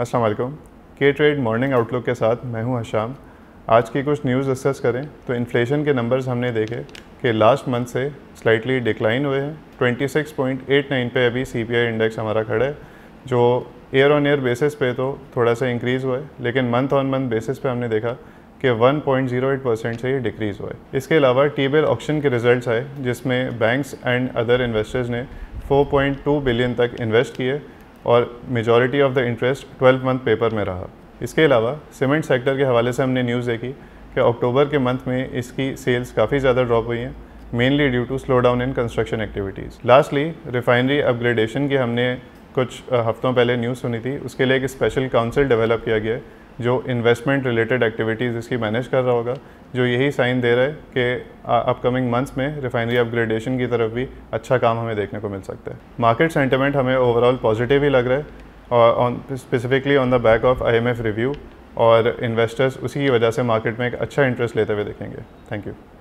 अस्सलाम वालेकुम के ट्रेड मॉर्निंग आउटलुक के साथ मैं हूं हशाम आज की कुछ न्यूज़ डिस्कस करें तो इन्फ्लेशन के नंबर्स हमने देखे कि लास्ट मंथ से स्लाइटली डिक्लाइन हुए हैं 26.89 पे अभी सीपीआई इंडेक्स हमारा खड़ा है जो ईयर ऑन ईयर बेसिस पे तो थोड़ा सा इंक्रीज़ हुआ है लेकिन मंथ ऑन मंथ बेसिस पे हमने देखा कि 1.08 परसेंट से ये डिक्रीज़ हुआ है इसके अलावा टी बेल ऑप्शन के रिजल्ट आए जिसमें बैंक्स एंड अदर इन्वेस्टर्स ने 4.2 बिलियन तक इन्वेस्ट किए और majority of the interest 12 month paper में रहा इसके अलावा सीमेंट सेक्टर के हवाले से हमने न्यूज़ देखी कि अक्टूबर के मंथ में इसकी सेल्स काफ़ी ज़्यादा ड्रॉप हुई हैं mainly due to slow down in construction activities lastly refinery upgradation की हमने कुछ हफ्तों पहले न्यूज़ सुनी थी उसके लिए एक स्पेशल काउंसिल डेवलप किया गया है जो इन्वेस्टमेंट रिलेटेड एक्टिविटीज़ इसकी मैनेज कर रहा होगा जो यही साइन दे रहा है कि अपकमिंग मंथ्स में रिफाइनरी अपग्रेडेशन की तरफ भी अच्छा काम हमें देखने को मिल सकता है मार्केट सेंटिमेंट हमें ओवरऑल पॉजिटिव ही लग रहा है और on specifically on the back of IMF review और इन्वेस्टर्स उसी की वजह से मार्केट में एक अच्छा इंटरेस्ट लेते हुए देखेंगे थैंक यू